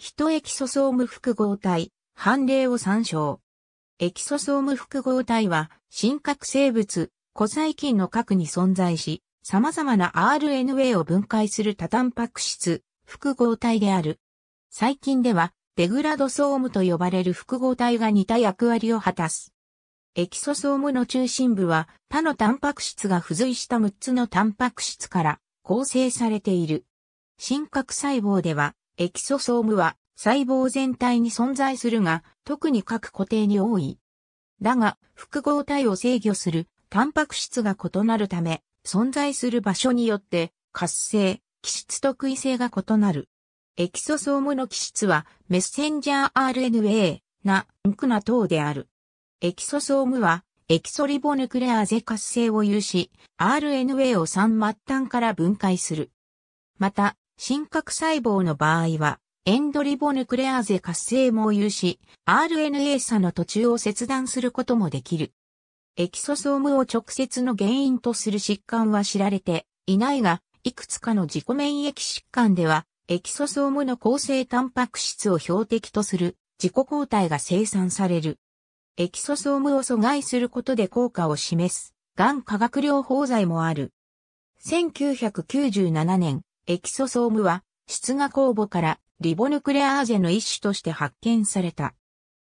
一エキソソーム複合体、判例を参照。エキソソーム複合体は、真核生物、古細菌の核に存在し、様々な RNA を分解する多タンパク質、複合体である。最近では、デグラドソームと呼ばれる複合体が似た役割を果たす。エキソソームの中心部は、他のタンパク質が付随した6つのタンパク質から構成されている。真核細胞では、エキソソームは細胞全体に存在するが、特に各固定に多い。だが、複合体を制御するタンパク質が異なるため、存在する場所によって活性、気質特異性が異なる。エキソソームの気質はメッセンジャー RNA な、ンクナ等である。エキソソームはエキソリボヌクレアーゼ活性を有し、RNA を3末端から分解する。また、真核細胞の場合は、エンドリボヌクレアーゼ活性も有し、RNA 差の途中を切断することもできる。エキソソームを直接の原因とする疾患は知られていないが、いくつかの自己免疫疾患では、エキソソームの構成タンパク質を標的とする自己抗体が生産される。エキソソームを阻害することで効果を示す、がん化学療法剤もある。1997年、エキソソームは、出芽酵母からリボヌクレアーゼの一種として発見された。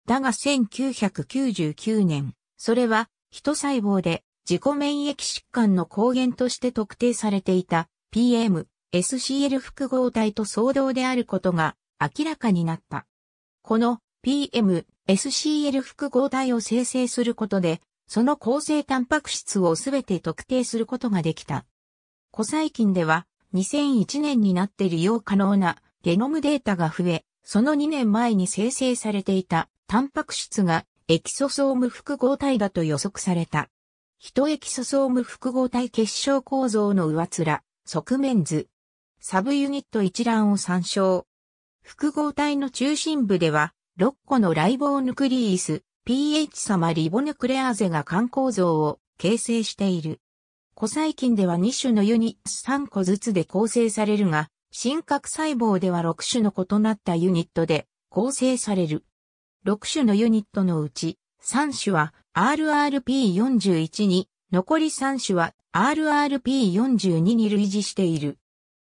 だが1999年、それは、人細胞で自己免疫疾患の抗原として特定されていた PM、SCL 複合体と相同であることが明らかになった。この PM、SCL 複合体を生成することで、その構成タンパク質をすべて特定することができた。古細菌では2001年になって利用可能なゲノムデータが増え、その2年前に生成されていたタンパク質がエキソソーム複合体だと予測された。トエキソソーム複合体結晶構造の上面、側面図。サブユニット一覧を参照。複合体の中心部では、6個のライボーヌクリース、pH 様リボヌクレアーゼが肝構造を形成している。古細菌では2種のユニット3個ずつで構成されるが、真核細胞では6種の異なったユニットで構成される。6種のユニットのうち、3種は RRP41 に、残り3種は RRP42 に類似している。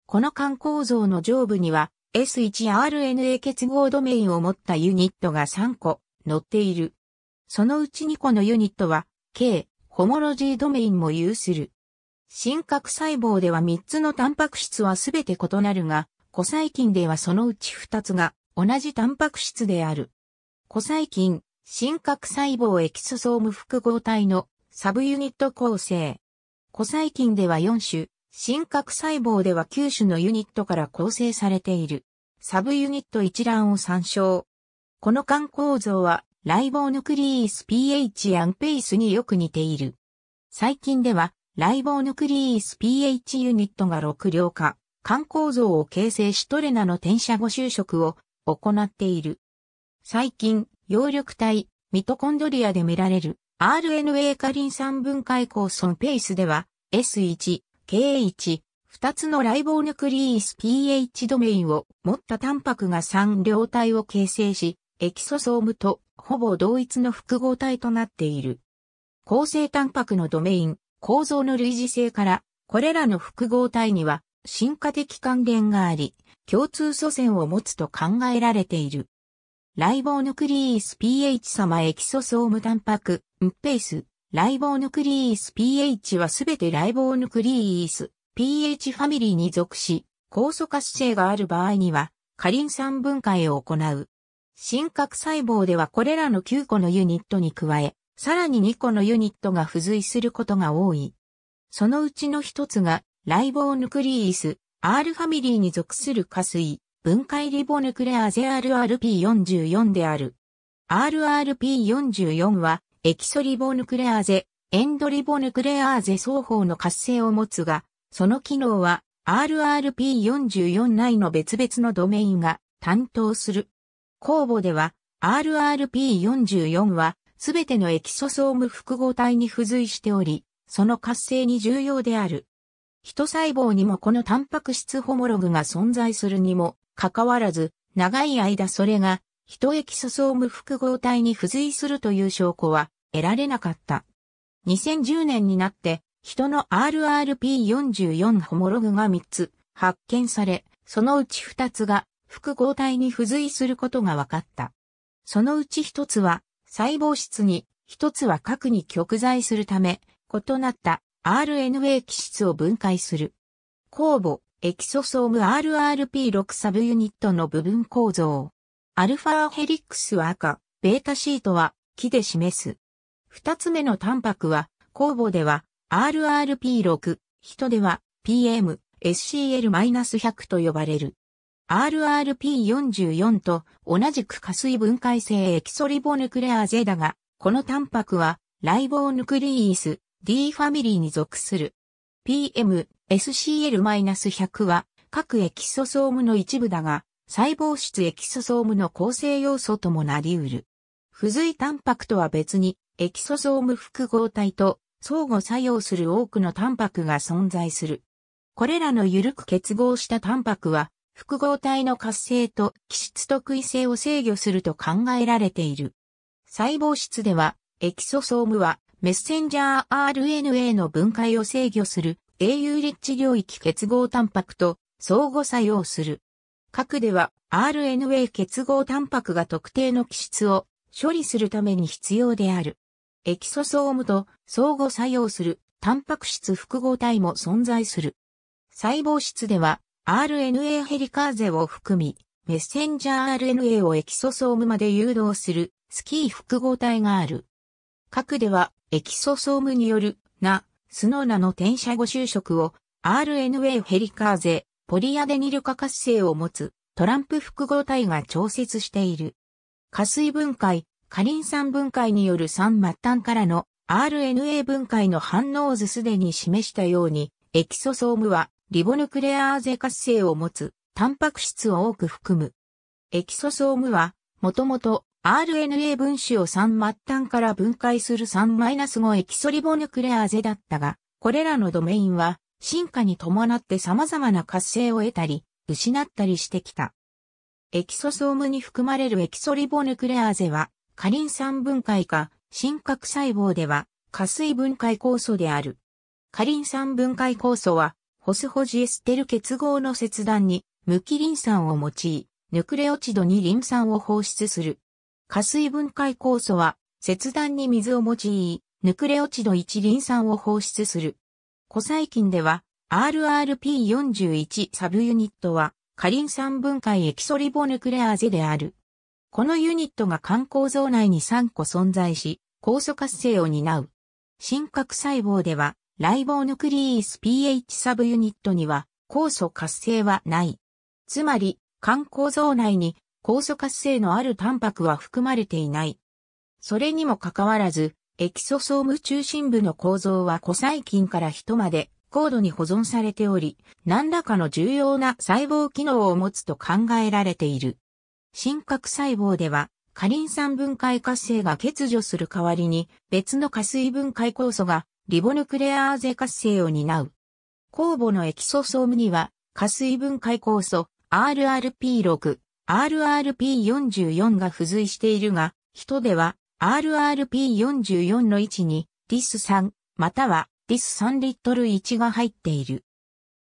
この間構造の上部には S1RNA 結合ドメインを持ったユニットが3個載っている。そのうち2個のユニットは、K、ホモロジードメインも有する。真核細胞では3つのタンパク質はすべて異なるが、古細菌ではそのうち2つが同じタンパク質である。古細菌、真核細胞エキスソーム複合体のサブユニット構成。古細菌では4種、真核細胞では9種のユニットから構成されている。サブユニット一覧を参照。この間構造は、ライボーヌクリース pH アンペイスによく似ている。最近では、ライボーヌクリース PH ユニットが6両化、肝構造を形成しトレナの転写後就職を行っている。最近、葉緑体、ミトコンドリアで見られる RNA カリン酸分解酵素ペースでは S1、K1、2つのライボーヌクリース PH ドメインを持ったタンパクが3両体を形成し、エキソソームとほぼ同一の複合体となっている。構成タンパクのドメイン、構造の類似性から、これらの複合体には進化的関連があり、共通祖先を持つと考えられている。ライボーヌクリース pH 様エキソソームタンパク、ムペース、ライボーヌクリース pH はすべてライボーヌクリース pH ファミリーに属し、酵素活性がある場合には、カリン酸分解を行う。深核細胞ではこれらの9個のユニットに加え、さらに2個のユニットが付随することが多い。そのうちの一つが、ライボーヌクリース、R ファミリーに属する下水、分解リボヌクレアゼ RRP44 である。RRP44 は、エキソリボヌクレアゼ、エンドリボヌクレアーゼ双方の活性を持つが、その機能は RRP44 内の別々のドメインが担当する。公募では RRP44 はすべてのエキソソーム複合体に付随しており、その活性に重要である。人細胞にもこのタンパク質ホモログが存在するにも、かかわらず、長い間それが、人エキソソーム複合体に付随するという証拠は得られなかった。2010年になって、人の RRP44 ホモログが3つ発見され、そのうち2つが複合体に付随することが分かった。そのうち1つは細胞質に一つは核に極在するため、異なった RNA 基質を分解する。酵母、エキソソーム RRP6 サブユニットの部分構造。アルファヘリックスは赤、ベータシートは木で示す。二つ目のタンパクは、酵母では RRP6、人では PM、SCL-100 と呼ばれる。RRP44 と同じく加水分解性エキソリボヌクレアーゼだが、このタンパクはライボーヌクリーイス D ファミリーに属する。PM-SCL-100 は各エキソソームの一部だが、細胞質エキソソームの構成要素ともなり得る。付随タンパクとは別に、エキソソーム複合体と相互作用する多くのタンパクが存在する。これらの緩く結合したタンパクは、複合体の活性と気質特異性を制御すると考えられている。細胞質では、エキソソームはメッセンジャー RNA の分解を制御する au リッチ領域結合タンパクと相互作用する。核では RNA 結合タンパクが特定の基質を処理するために必要である。エキソソームと相互作用するタンパク質複合体も存在する。細胞質では RNA ヘリカーゼを含み、メッセンジャー RNA をエキソソームまで誘導するスキー複合体がある。核ではエキソソームによるな、スノーナの転写後就職を RNA ヘリカーゼ、ポリアデニル化活性を持つトランプ複合体が調節している。加水分解、カリン酸分解による酸末端からの RNA 分解の反応図すでに示したように、エキソソームはリボヌクレアーゼ活性を持つ、タンパク質を多く含む。エキソソームは、もともと RNA 分子を3末端から分解する3-5エキソリボヌクレアーゼだったが、これらのドメインは進化に伴って様々な活性を得たり、失ったりしてきた。エキソソームに含まれるエキソリボヌクレアーゼは、カリン酸分解か、真核細胞では、下水分解酵素である。カリン酸分解酵素は、ホスホジエステル結合の切断に、無機リン酸を用い、ヌクレオチドにリン酸を放出する。加水分解酵素は、切断に水を用い、ヌクレオチド1リン酸を放出する。古細菌では、RRP41 サブユニットは、カリン酸分解エキソリボヌクレアーゼである。このユニットが肝構造内に3個存在し、酵素活性を担う。深核細胞では、ライボーヌクリース pH サブユニットには酵素活性はない。つまり、肝構造内に酵素活性のあるタンパクは含まれていない。それにもかかわらず、エキソソーム中心部の構造は古細菌から人まで高度に保存されており、何らかの重要な細胞機能を持つと考えられている。真核細胞では、カリン酸分解活性が欠如する代わりに、別の加水分解酵素がリボヌクレアーゼ活性を担う。酵母のエキソソームには、加水分解酵素 RRP6、RRP44 が付随しているが、人では RRP44 の位置にディス3、またはディス3リットル1が入っている。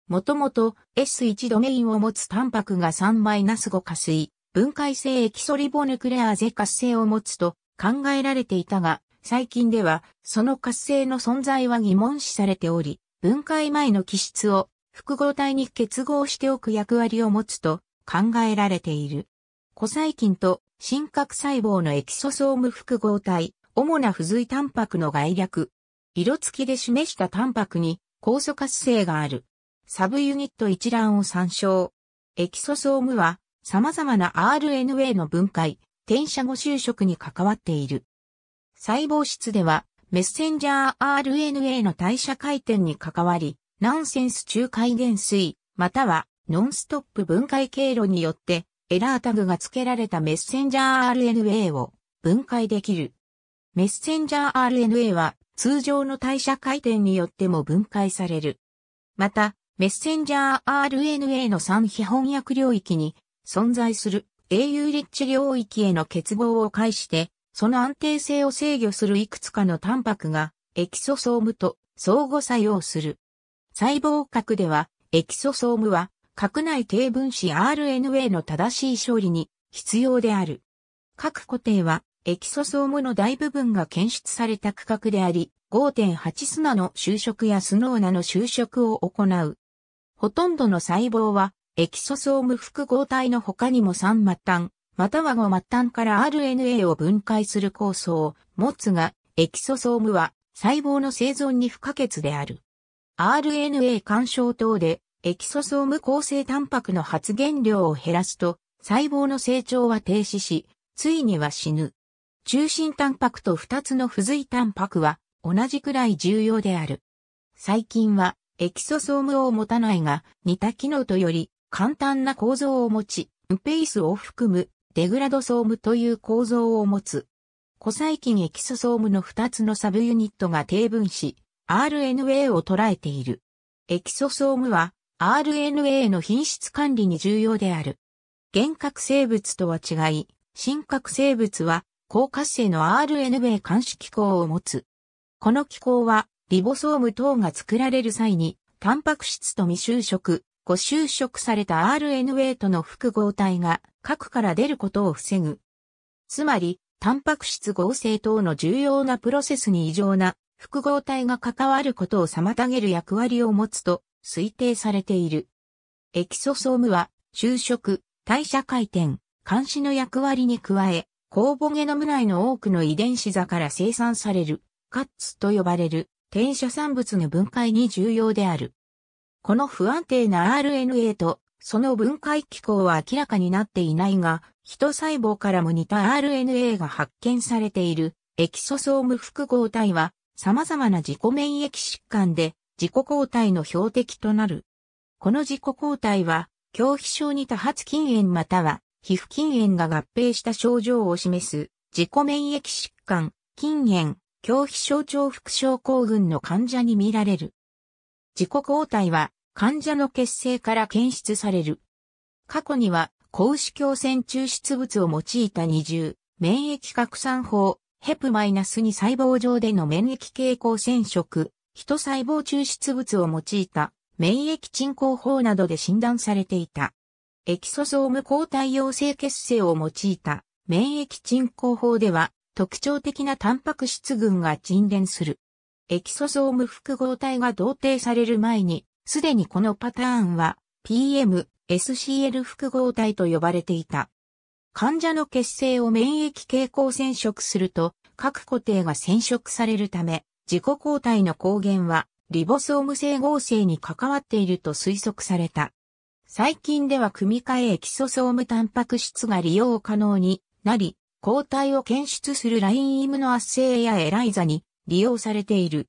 もともと S1 ドメインを持つタンパクが3-5加水、分解性エキソリボヌクレアーゼ活性を持つと考えられていたが、最近では、その活性の存在は疑問視されており、分解前の基質を複合体に結合しておく役割を持つと考えられている。古細菌と真核細胞のエキソソーム複合体、主な付随タンパクの概略。色付きで示したタンパクに酵素活性がある。サブユニット一覧を参照。エキソソームは様々な RNA の分解、転写後就職に関わっている。細胞質では、メッセンジャー RNA の代謝回転に関わり、ナンセンス中回減水、またはノンストップ分解経路によって、エラータグが付けられたメッセンジャー RNA を分解できる。メッセンジャー RNA は通常の代謝回転によっても分解される。また、メッセンジャー RNA の3非翻訳領域に存在する au リッチ領域への結合を介してその安定性を制御するいくつかのタンパクがエキソソームと相互作用する。細胞核ではエキソソームは核内低分子 RNA の正しい処理に必要である。各固定はエキソソームの大部分が検出された区画であり、5.8砂の就職やスノーナの就職を行う。ほとんどの細胞はエキソソーム複合体の他にも3末端、または後末端から RNA を分解する構想を持つが、エキソソームは細胞の生存に不可欠である。RNA 干渉等でエキソソーム構成タンパクの発現量を減らすと細胞の成長は停止し、ついには死ぬ。中心タンパクと二つの付随タンパクは同じくらい重要である。最近はエキソソームを持たないが似た機能とより簡単な構造を持ち、ウペイスを含むデグラドソームという構造を持つ。古細菌エキソソームの2つのサブユニットが低分子、RNA を捉えている。エキソソームは RNA の品質管理に重要である。原核生物とは違い、真核生物は高活性の RNA 監視機構を持つ。この機構はリボソーム等が作られる際に、タンパク質と未就職、ご就職された RNA との複合体が核から出ることを防ぐ。つまり、タンパク質合成等の重要なプロセスに異常な複合体が関わることを妨げる役割を持つと推定されている。エキソソームは、就職、代謝回転、監視の役割に加え、酵母ゲノム内の多くの遺伝子座から生産される、カッツと呼ばれる、転写産物の分解に重要である。この不安定な RNA とその分解機構は明らかになっていないが、人細胞からも似た RNA が発見されているエキソソーム複合体は様々な自己免疫疾患で自己抗体の標的となる。この自己抗体は、恐怖症に多発禁煙または皮膚禁煙が合併した症状を示す自己免疫疾患、禁煙、恐怖症腸複症候群の患者に見られる。自己抗体は患者の血清から検出される。過去には、高子強線抽出物を用いた二重、免疫拡散法、ヘプマイナス -2 細胞上での免疫傾向染色、人細胞抽出物を用いた免疫鎮抗法などで診断されていた。エキソソーム抗体陽性血清を用いた免疫鎮抗法では特徴的なタンパク質群が沈殿する。エキソソーム複合体が同定される前にすでにこのパターンは PM、SCL 複合体と呼ばれていた。患者の血清を免疫傾向染色すると、各固定が染色されるため、自己抗体の抗原はリボソーム性合成に関わっていると推測された。最近では組み換えエキソソームタンパク質が利用可能になり、抗体を検出するラインイムの圧生やエライザに利用されている。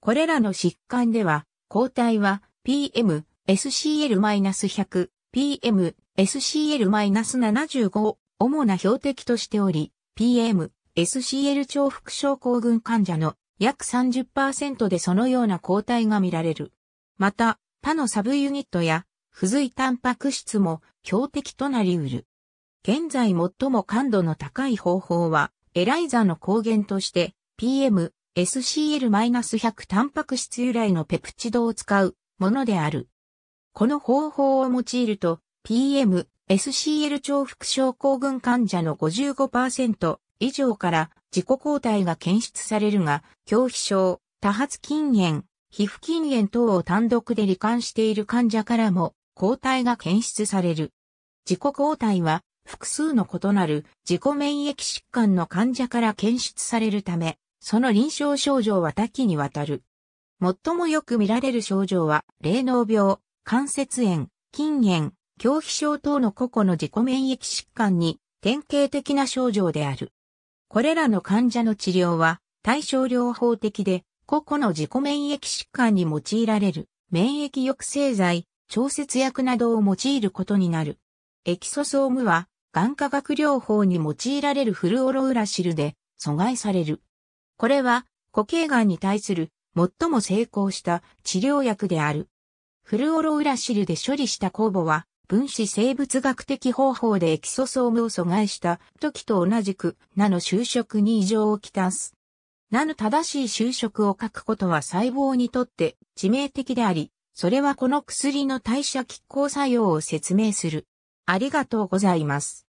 これらの疾患では、抗体は PM、SCL-100、PM、SCL-75 主な標的としており、PM、SCL 重複症候群患者の約30%でそのような抗体が見られる。また、他のサブユニットや付随タンパク質も標的となり得る。現在最も感度の高い方法は、エライザの抗原として PM、SCL-100 タンパク質由来のペプチドを使うものである。この方法を用いると PM、SCL 重複症候群患者の55%以上から自己抗体が検出されるが、強皮症、多発禁煙、皮膚禁煙等を単独で罹患している患者からも抗体が検出される。自己抗体は複数の異なる自己免疫疾患の患者から検出されるため、その臨床症状は多岐にわたる。最もよく見られる症状は、霊能病、関節炎、筋炎、狂気症等の個々の自己免疫疾患に典型的な症状である。これらの患者の治療は対症療法的で個々の自己免疫疾患に用いられる免疫抑制剤、調節薬などを用いることになる。エキソソームは眼科学療法に用いられるフルオロウラシルで阻害される。これは固形癌に対する最も成功した治療薬である。フルオロウラシルで処理した酵母は分子生物学的方法でエキソソームを阻害した時と同じくナの就職に異常をきたす。ナの正しい就職を書くことは細胞にとって致命的であり、それはこの薬の代謝拮抗作用を説明する。ありがとうございます。